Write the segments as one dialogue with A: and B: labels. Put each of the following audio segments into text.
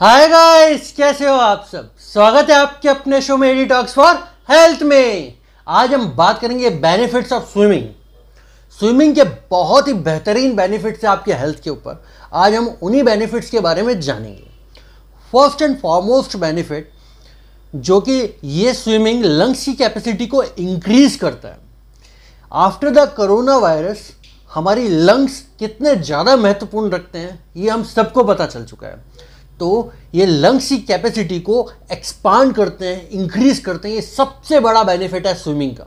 A: hi guys कैसे हो आप सब स्वागत है आपके अपने शो में एडी टॉक्स फॉर हेल्थ में आज हम बात करेंगे बेनिफिट्स ऑफ स्विमिंग स्विमिंग के बहुत ही बेहतरीन बेनिफिट्स हैं आपके हेल्थ के ऊपर आज हम उन्हीं बेनिफिट्स के बारे में जानेंगे फर्स्ट एंड फॉरमोस्ट बेनिफिट जो कि ये स्विमिंग लंग्स की कैपेसिटी को इंक्रीज करता है आफ्टर द करोना वायरस हमारी लंग्स कितने ज़्यादा महत्वपूर्ण रखते हैं ये हम सबको पता चल चुका है तो ये लंग्स की कैपेसिटी को एक्सपांड करते हैं इंक्रीज करते हैं ये सबसे बड़ा बेनिफिट है स्विमिंग का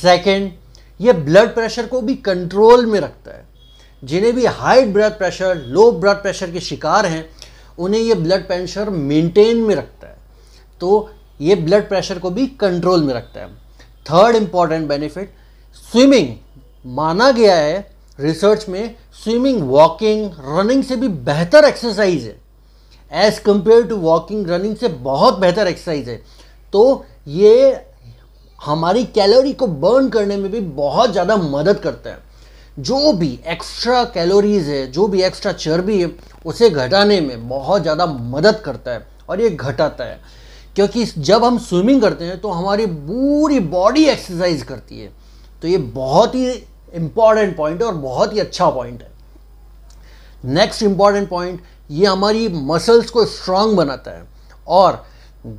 A: सेकेंड ये ब्लड प्रेशर को भी कंट्रोल में रखता है जिन्हें भी high blood pressure low blood pressure के शिकार हैं उन्हें ये ब्लड प्रेशर मेंटेन में रखता है तो ये ब्लड प्रेशर को भी कंट्रोल में रखता है थर्ड इम्पॉर्टेंट बेनिफिट स्विमिंग माना गया है रिसर्च में स्विमिंग वॉकिंग रनिंग से भी बेहतर एक्सरसाइज है as compare to walking running से बहुत बेहतर एक्सरसाइज है तो ये हमारी कैलोरी को बर्न करने में भी बहुत ज़्यादा मदद करता है जो भी एक्स्ट्रा कैलोरीज है जो भी एक्स्ट्रा चर्बी है उसे घटाने में बहुत ज़्यादा मदद करता है और ये घटाता है क्योंकि जब हम स्विमिंग करते हैं तो हमारी पूरी बॉडी एक्सरसाइज करती है तो ये बहुत ही इम्पॉर्टेंट पॉइंट है और बहुत ही अच्छा पॉइंट है नेक्स्ट इम्पॉर्टेंट पॉइंट ये हमारी मसल्स को स्ट्रांग बनाता है और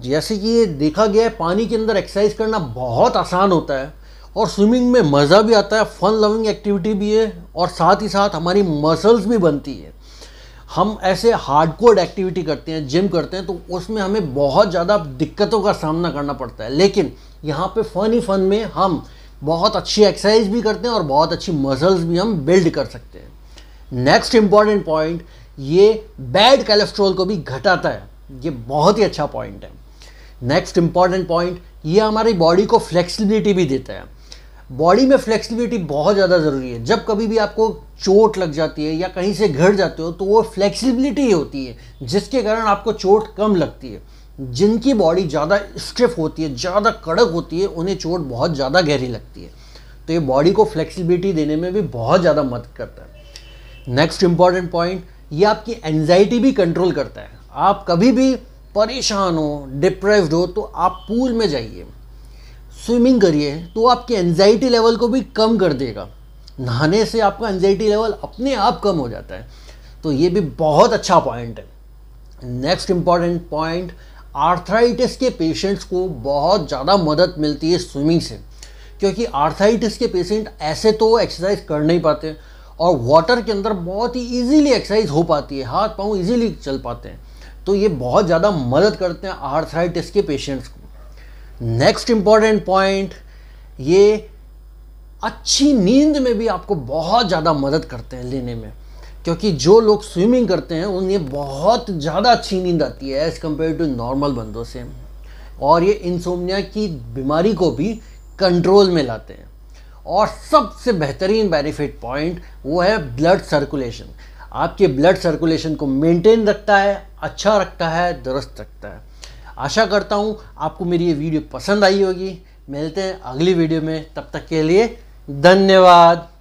A: जैसे कि ये देखा गया है पानी के अंदर एक्सरसाइज करना बहुत आसान होता है और स्विमिंग में मज़ा भी आता है फन लविंग एक्टिविटी भी है और साथ ही साथ हमारी मसल्स भी बनती है हम ऐसे हार्डकोर एक्टिविटी करते हैं जिम करते हैं तो उसमें हमें बहुत ज़्यादा दिक्कतों का सामना करना पड़ता है लेकिन यहाँ पे फन ही फन में हम बहुत अच्छी एक्सरसाइज भी करते हैं और बहुत अच्छी मसल्स भी हम बिल्ड कर सकते हैं नेक्स्ट इम्पॉर्टेंट पॉइंट ये बैड कोलेस्ट्रॉल को भी घटाता है ये बहुत ही अच्छा पॉइंट है नेक्स्ट इंपॉर्टेंट पॉइंट ये हमारी बॉडी को फ्लेक्सिबिलिटी भी देता है बॉडी में फ्लेक्सिबिलिटी बहुत ज़्यादा ज़रूरी है जब कभी भी आपको चोट लग जाती है या कहीं से घिर जाते हो तो वो फ्लेक्सिबिलिटी होती है जिसके कारण आपको चोट कम लगती है जिनकी बॉडी ज़्यादा स्ट्रिफ होती है ज़्यादा कड़क होती है उन्हें चोट बहुत ज़्यादा गहरी लगती है तो ये बॉडी को फ्लेक्सिबिलिटी देने में भी बहुत ज़्यादा मदद करता है नेक्स्ट इंपॉर्टेंट पॉइंट ये आपकी एनजाइटी भी कंट्रोल करता है आप कभी भी परेशान हो डिप्रेस हो तो आप पूल में जाइए स्विमिंग करिए तो आपकी एनजाइटी लेवल को भी कम कर देगा नहाने से आपका एनजाइटी लेवल अपने आप कम हो जाता है तो ये भी बहुत अच्छा पॉइंट है नेक्स्ट इंपॉर्टेंट पॉइंट आर्थराइटिस के पेशेंट्स को बहुत ज़्यादा मदद मिलती है स्विमिंग से क्योंकि आर्थराइटिस के पेशेंट ऐसे तो एक्सरसाइज कर नहीं पाते और वाटर के अंदर बहुत ही इजीली एक्सरसाइज हो पाती है हाथ पाँव इजीली चल पाते हैं तो ये बहुत ज़्यादा मदद करते हैं आर्थराइटिस के पेशेंट्स को नेक्स्ट इम्पॉर्टेंट पॉइंट ये अच्छी नींद में भी आपको बहुत ज़्यादा मदद करते हैं लेने में क्योंकि जो लोग स्विमिंग करते हैं उन्हें बहुत ज़्यादा अच्छी नींद आती है एज़ कम्पेयर टू नॉर्मल बंदों से और ये इंसोमिया की बीमारी को भी कंट्रोल में लाते हैं और सबसे बेहतरीन बेनिफिट पॉइंट वो है ब्लड सर्कुलेशन आपके ब्लड सर्कुलेशन को मेंटेन रखता है अच्छा रखता है दुरुस्त रखता है आशा करता हूँ आपको मेरी ये वीडियो पसंद आई होगी मिलते हैं अगली वीडियो में तब तक के लिए धन्यवाद